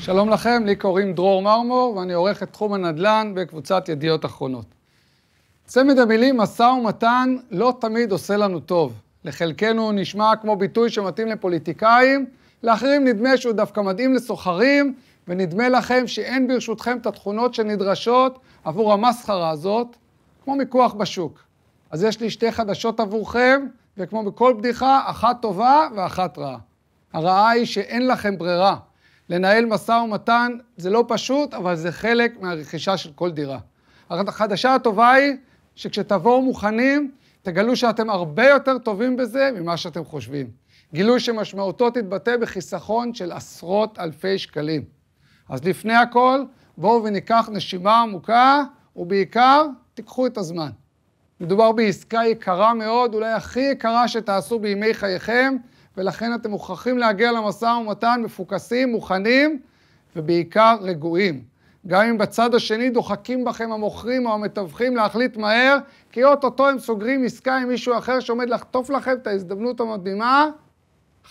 שלום לכם, לי קוראים דרור מרמור ואני עורך את תחום הנדל"ן בקבוצת ידיעות אחרונות. צמד המילים משא ומתן לא תמיד עושה לנו טוב. לחלקנו הוא נשמע כמו ביטוי שמתאים לפוליטיקאים, לאחרים נדמה שהוא דווקא מתאים לסוחרים, ונדמה לכם שאין ברשותכם את התכונות שנדרשות עבור המסחרה הזאת, כמו מיקוח בשוק. אז יש לי שתי חדשות עבורכם, וכמו בכל בדיחה, אחת טובה ואחת רעה. הרעה היא שאין לכם ברירה. לנהל משא ומתן זה לא פשוט, אבל זה חלק מהרכישה של כל דירה. החדשה הטובה היא שכשתבואו מוכנים, תגלו שאתם הרבה יותר טובים בזה ממה שאתם חושבים. גילוי שמשמעותו תתבטא בחיסכון של עשרות אלפי שקלים. אז לפני הכל, בואו וניקח נשימה עמוקה, ובעיקר, תיקחו את הזמן. מדובר בעסקה יקרה מאוד, אולי הכי יקרה שתעשו בימי חייכם, ולכן אתם מוכרחים להגיע למשא ומתן מפוקסים, מוכנים, ובעיקר רגועים. גם אם בצד השני דוחקים בכם המוכרים או המתווכים להחליט מהר, כי אוטוטו הם סוגרים עסקה עם מישהו אחר שעומד לחטוף לכם את ההזדמנות המדהימה,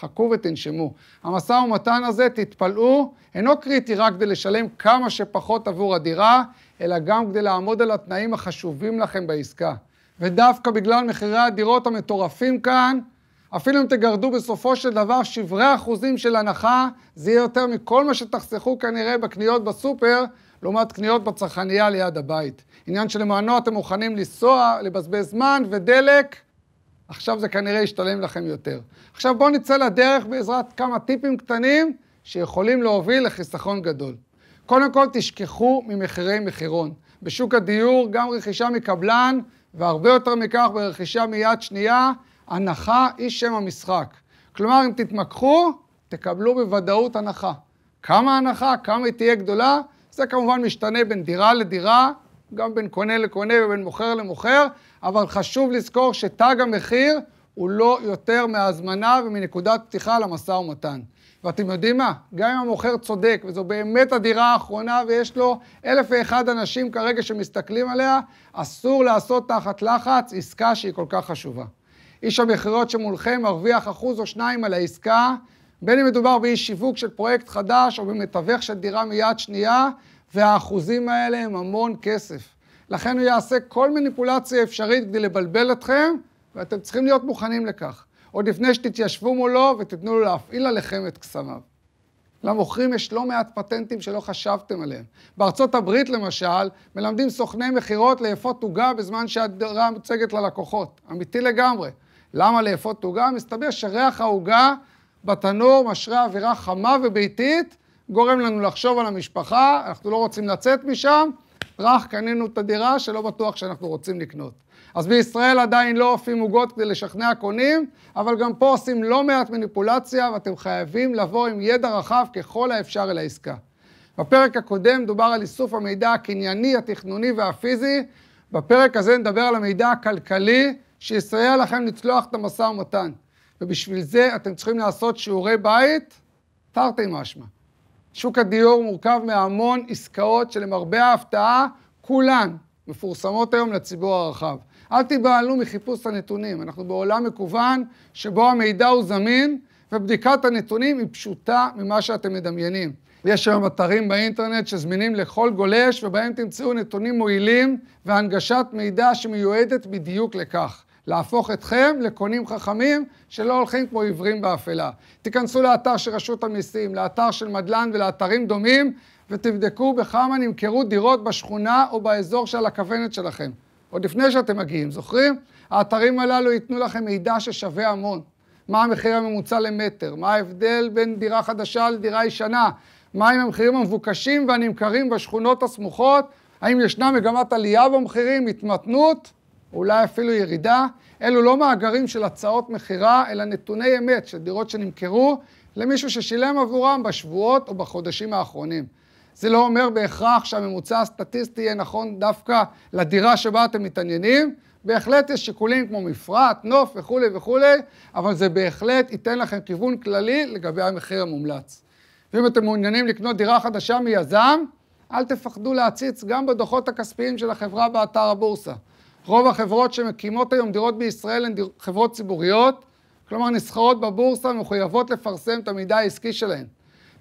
חכו ותנשמו. המשא ומתן הזה, תתפלאו, אינו קריטי רק כדי לשלם כמה שפחות עבור הדירה, אלא גם כדי לעמוד על התנאים החשובים לכם בעסקה. ודווקא בגלל מחירי הדירות המטורפים כאן, אפילו אם תגרדו בסופו של דבר שברי אחוזים של הנחה, זה יהיה יותר מכל מה שתחסכו כנראה בקניות בסופר, לעומת קניות בצרכנייה ליד הבית. עניין שלמענו אתם מוכנים לנסוע, לבזבז זמן ודלק, עכשיו זה כנראה ישתלם לכם יותר. עכשיו בואו נצא לדרך בעזרת כמה טיפים קטנים שיכולים להוביל לחיסכון גדול. קודם כל, תשכחו ממחירי מחירון. בשוק הדיור, גם רכישה מקבלן, והרבה יותר מכך ברכישה מיד שנייה, הנחה היא שם המשחק. כלומר, אם תתמקחו, תקבלו בוודאות הנחה. כמה הנחה, כמה היא תהיה גדולה, זה כמובן משתנה בין דירה לדירה, גם בין קונה לקונה ובין מוכר למוכר, אבל חשוב לזכור שתג המחיר הוא לא יותר מההזמנה ומנקודת פתיחה למשא ומתן. ואתם יודעים מה? גם אם המוכר צודק, וזו באמת הדירה האחרונה, ויש לו אלף ואחד אנשים כרגע שמסתכלים עליה, אסור לעשות תחת לחץ עסקה שהיא כל כך חשובה. איש המכירות שמולכם מרוויח אחוז או שניים על העסקה, בין אם מדובר באיש שיווק של פרויקט חדש או במתווך של דירה מיד שנייה, והאחוזים האלה הם המון כסף. לכן הוא יעשה כל מניפולציה אפשרית כדי לבלבל אתכם, ואתם צריכים להיות מוכנים לכך. עוד לפני שתתיישבו מולו ותיתנו לו להפעיל עליכם את קסמיו. למוכרים יש לא מעט פטנטים שלא חשבתם עליהם. בארצות הברית, למשל, מלמדים סוכני מכירות לאפות עוגה בזמן שהדירה מוצגת ללקוחות. אמיתי לגמרי. למה לאפות עוגה? מסתבר שריח העוגה בתנור משרה אווירה חמה וביתית, גורם לנו לחשוב על המשפחה, אנחנו לא רוצים לצאת משם, רך קנינו את הדירה שלא בטוח שאנחנו רוצים לקנות. אז בישראל עדיין לא עופים עוגות כדי לשכנע קונים, אבל גם פה עושים לא מעט מניפולציה, ואתם חייבים לבוא עם ידע רחב ככל האפשר אל העסקה. בפרק הקודם דובר על איסוף המידע הקנייני, התכנוני והפיזי, בפרק הזה נדבר על המידע הכלכלי, שיסייע לכם לצלוח את המשא ומתן. ובשביל זה אתם צריכים לעשות שיעורי בית, תרתי משמע. שוק הדיור מורכב מהמון עסקאות שלמרבה ההפתעה, כולן מפורסמות היום לציבור הרחב. אל תיבהלו מחיפוש הנתונים, אנחנו בעולם מקוון שבו המידע הוא זמין ובדיקת הנתונים היא פשוטה ממה שאתם מדמיינים. יש היום אתרים באינטרנט שזמינים לכל גולש ובהם תמצאו נתונים מועילים והנגשת מידע שמיועדת בדיוק לכך. להפוך אתכם לקונים חכמים שלא הולכים כמו עיוורים באפלה. תיכנסו לאתר של רשות המיסים, לאתר של מדלן ולאתרים דומים, ותבדקו בכמה נמכרו דירות בשכונה או באזור של הכוונת שלכם. עוד לפני שאתם מגיעים, זוכרים? האתרים הללו ייתנו לכם מידע ששווה המון. מה המחיר הממוצע למטר? מה ההבדל בין דירה חדשה לדירה ישנה? מהם המחירים המבוקשים והנמכרים בשכונות הסמוכות? האם ישנה מגמת עלייה במחירים, התמתנות? אולי אפילו ירידה. אלו לא מאגרים של הצעות מכירה, אלא נתוני אמת של דירות שנמכרו למישהו ששילם עבורם בשבועות או בחודשים האחרונים. זה לא אומר בהכרח שהממוצע הסטטיסטי יהיה נכון דווקא לדירה שבה אתם מתעניינים. בהחלט יש שיקולים כמו מפרט, נוף וכולי וכולי, אבל זה בהחלט ייתן לכם כיוון כללי לגבי המחיר המומלץ. ואם אתם מעוניינים לקנות דירה חדשה מיזם, אל תפחדו להציץ גם בדוחות הכספיים של החברה באתר הבורסה. רוב החברות שמקימות היום דירות בישראל הן דיר... חברות ציבוריות, כלומר נסחרות בבורסה ומחויבות לפרסם את המידע העסקי שלהן.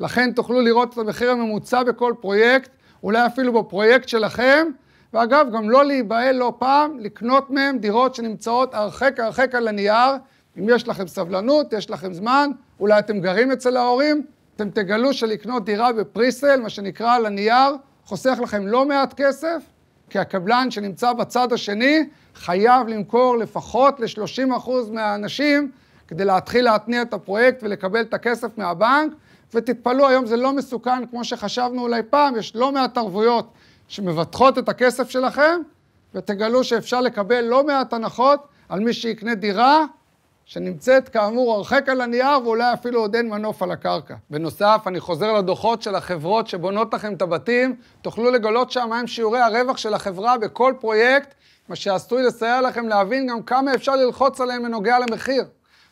לכן תוכלו לראות את המחיר הממוצע בכל פרויקט, אולי אפילו בפרויקט שלכם, ואגב, גם לא להיבהל לא פעם לקנות מהם דירות שנמצאות הרחק הרחק על הנייר, אם יש לכם סבלנות, יש לכם זמן, אולי אתם גרים אצל ההורים, אתם תגלו שלקנות דירה בפריסל, מה שנקרא על הנייר, חוסך לכם לא מעט כסף, כי הקבלן שנמצא בצד השני חייב למכור לפחות ל-30% מהאנשים כדי להתחיל להתניע את הפרויקט ולקבל את הכסף מהבנק, ותתפלאו, היום זה לא מסוכן כמו שחשבנו אולי פעם, יש לא מעט ערבויות שמבטחות את הכסף שלכם, ותגלו שאפשר לקבל לא מעט הנחות על מי שיקנה דירה שנמצאת כאמור הרחק על הנייר ואולי אפילו עוד אין מנוף על הקרקע. בנוסף, אני חוזר לדוחות של החברות שבונות לכם את הבתים, תוכלו לגלות שם מהם שיעורי הרווח של החברה בכל פרויקט, מה שעשוי לסייע לכם להבין גם כמה אפשר ללחוץ עליהם בנוגע למחיר.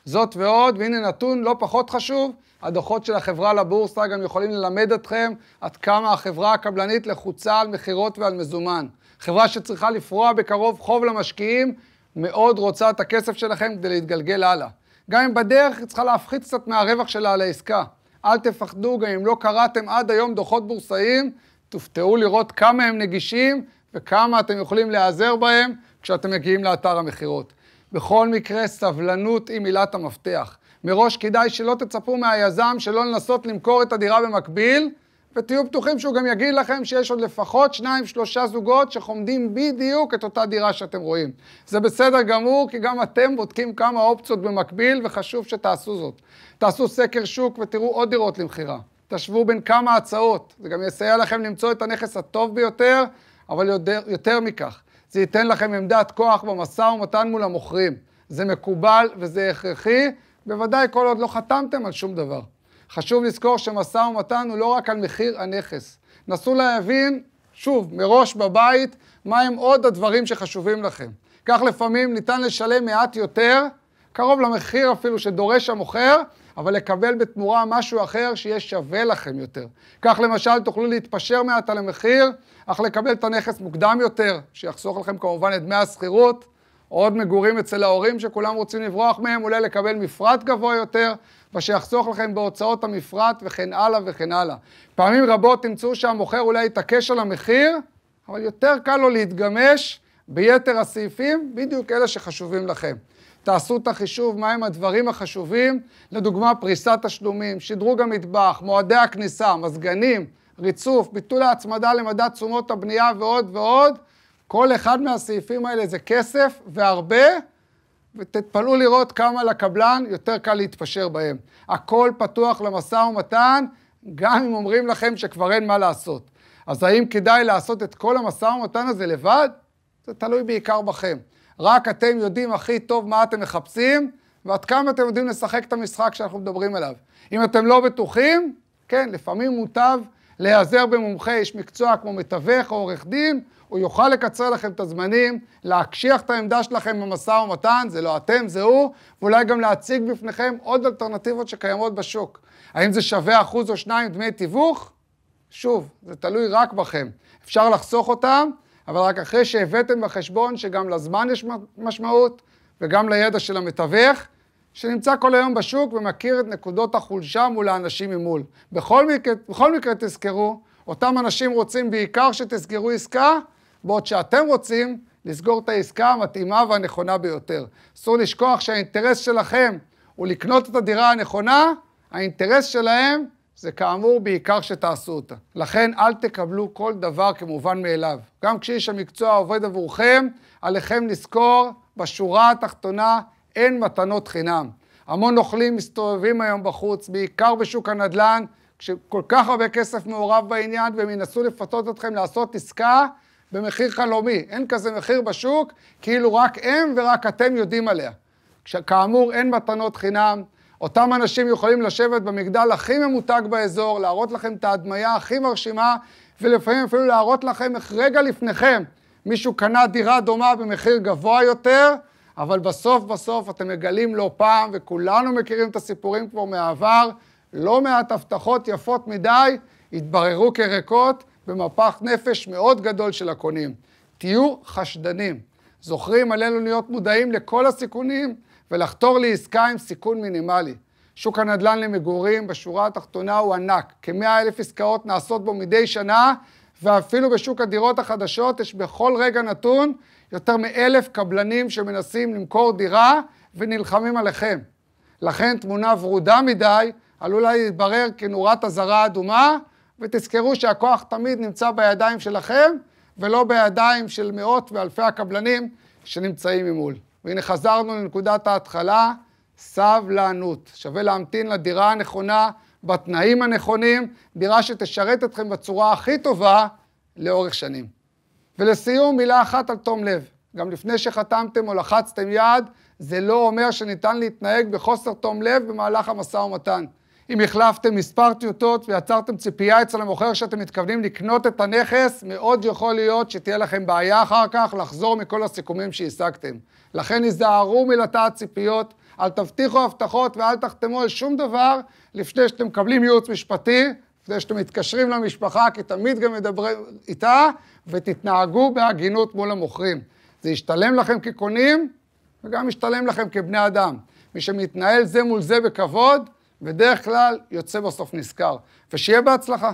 זאת ועוד, והנה נתון לא פחות חשוב, הדוחות של החברה לבורסה גם יכולים ללמד אתכם עד כמה החברה הקבלנית לחוצה על מכירות ועל מזומן. חברה שצריכה לפרוע בקרוב חוב למשקיעים מאוד רוצה את הכסף שלכם כדי להתגלגל הלאה. גם אם בדרך היא צריכה להפחית קצת מהרווח שלה על העסקה. אל תפחדו, גם אם לא קראתם עד היום דוחות בורסאיים, תופתעו לראות כמה הם נגישים וכמה אתם יכולים להיעזר בהם כשאתם מגיעים לאתר המכירות. בכל מקרה, סבלנות היא מילת המפתח. מראש כדאי שלא תצפו מהיזם שלא לנסות למכור את הדירה במקביל, ותהיו בטוחים שהוא גם יגיד לכם שיש עוד לפחות שניים, שלושה זוגות שחומדים בדיוק את אותה דירה שאתם רואים. זה בסדר גמור, כי גם אתם בודקים כמה אופציות במקביל, וחשוב שתעשו זאת. תעשו סקר שוק ותראו עוד דירות למכירה. תשוו בין כמה הצעות, זה גם יסייע לכם למצוא את הנכס הטוב ביותר, אבל יותר, יותר מכך, זה ייתן לכם עמדת כוח במשא ומתן מול המוכרים. זה מקובל וזה הכרחי, בוודאי כל עוד לא חתמתם על שום דבר. חשוב לזכור שמשא ומתן הוא לא רק על מחיר הנכס. נסו להבין, שוב, מראש בבית, מהם עוד הדברים שחשובים לכם. כך לפעמים ניתן לשלם מעט יותר, קרוב למחיר אפילו שדורש המוכר, אבל לקבל בתמורה משהו אחר שיהיה שווה לכם יותר. כך למשל תוכלו להתפשר מעט על המחיר, אך לקבל את הנכס מוקדם יותר, שיחסוך לכם כמובן את דמי השכירות. עוד מגורים אצל ההורים שכולם רוצים לברוח מהם, אולי לקבל מפרט גבוה יותר, מה שיחסוך לכם בהוצאות המפרט וכן הלאה וכן הלאה. פעמים רבות תמצאו שהמוכר אולי יתעקש על המחיר, אבל יותר קל לו להתגמש ביתר הסעיפים, בדיוק אלה שחשובים לכם. תעשו את החישוב מהם הדברים החשובים, לדוגמה פריסת תשלומים, שדרוג המטבח, מועדי הכניסה, מזגנים, ריצוף, ביטול ההצמדה למדד תשומות הבנייה ועוד ועוד. כל אחד מהסעיפים האלה זה כסף והרבה, ותתפלאו לראות כמה לקבלן יותר קל להתפשר בהם. הכל פתוח למשא ומתן, גם אם אומרים לכם שכבר אין מה לעשות. אז האם כדאי לעשות את כל המשא ומתן הזה לבד? זה תלוי בעיקר בכם. רק אתם יודעים הכי טוב מה אתם מחפשים, ועד כמה אתם יודעים לשחק את המשחק שאנחנו מדברים עליו. אם אתם לא בטוחים, כן, לפעמים מוטב להיעזר במומחה איש מקצוע כמו מתווך או עורך דין, הוא יוכל לקצר לכם את הזמנים, להקשיח את העמדה שלכם במשא ומתן, זה לא אתם, זה הוא, ואולי גם להציג בפניכם עוד אלטרנטיבות שקיימות בשוק. האם זה שווה אחוז או שניים דמי תיווך? שוב, זה תלוי רק בכם. אפשר לחסוך אותם, אבל רק אחרי שהבאתם בחשבון שגם לזמן יש משמעות וגם לידע של המתווך, שנמצא כל היום בשוק ומכיר את נקודות החולשה מול האנשים ממול. בכל מקרה, בכל מקרה תזכרו, אותם אנשים רוצים בעיקר שתסגרו עסקה בעוד שאתם רוצים לסגור את העסקה המתאימה והנכונה ביותר. אסור לשכוח שהאינטרס שלכם הוא לקנות את הדירה הנכונה, האינטרס שלהם זה כאמור בעיקר שתעשו אותה. לכן אל תקבלו כל דבר כמובן מאליו. גם כשאיש המקצוע עובד עבורכם, עליכם לזכור בשורה התחתונה אין מתנות חינם. המון נוכלים מסתובבים היום בחוץ, בעיקר בשוק הנדל"ן, כשכל כך הרבה כסף מעורב בעניין, והם ינסו לפתות אתכם לעשות עסקה במחיר חלומי. אין כזה מחיר בשוק, כאילו רק הם ורק אתם יודעים עליה. כאמור, אין מתנות חינם. אותם אנשים יכולים לשבת במגדל הכי ממותג באזור, להראות לכם את ההדמיה הכי מרשימה, ולפעמים אפילו להראות לכם איך רגע לפניכם מישהו קנה דירה דומה במחיר גבוה יותר, אבל בסוף בסוף אתם מגלים לא פעם, וכולנו מכירים את הסיפורים כבר מהעבר, לא מעט הבטחות יפות מדי התבררו כריקות, במפח נפש מאוד גדול של הקונים. תהיו חשדנים. זוכרים, עלינו להיות מודעים לכל הסיכונים ולחתור לעסקה עם סיכון מינימלי. שוק הנדל"ן למגורים בשורה התחתונה הוא ענק. כמאה אלף עסקאות נעשות בו מדי שנה, ואפילו בשוק הדירות החדשות יש בכל רגע נתון יותר מאלף קבלנים שמנסים למכור דירה ונלחמים עליכם. לכן תמונה ורודה מדי עלולה להתברר כנורת אזהרה אדומה ותזכרו שהכוח תמיד נמצא בידיים שלכם, ולא בידיים של מאות ואלפי הקבלנים שנמצאים ממול. והנה חזרנו לנקודת ההתחלה, סבלנות. שווה להמתין לדירה הנכונה, בתנאים הנכונים, דירה שתשרת אתכם בצורה הכי טובה לאורך שנים. ולסיום, מילה אחת על תום לב. גם לפני שחתמתם או לחצתם יד, זה לא אומר שניתן להתנהג בחוסר תום לב במהלך המשא ומתן. אם החלפתם מספר טיוטות ויצרתם ציפייה אצל המוכר שאתם מתכוונים לקנות את הנכס, מאוד יכול להיות שתהיה לכם בעיה אחר כך לחזור מכל הסיכומים שהשגתם. לכן היזהרו מלטעת ציפיות, אל תבטיחו הבטחות ואל תחתמו על שום דבר לפני שאתם מקבלים ייעוץ משפטי, לפני שאתם מתקשרים למשפחה, כי תמיד גם מדברים איתה, ותתנהגו בהגינות מול המוכרים. זה ישתלם לכם כקונים, וגם ישתלם לכם כבני אדם. מי שמתנהל זה מול זה בכבוד, בדרך כלל יוצא בסוף נשכר, ושיהיה בהצלחה.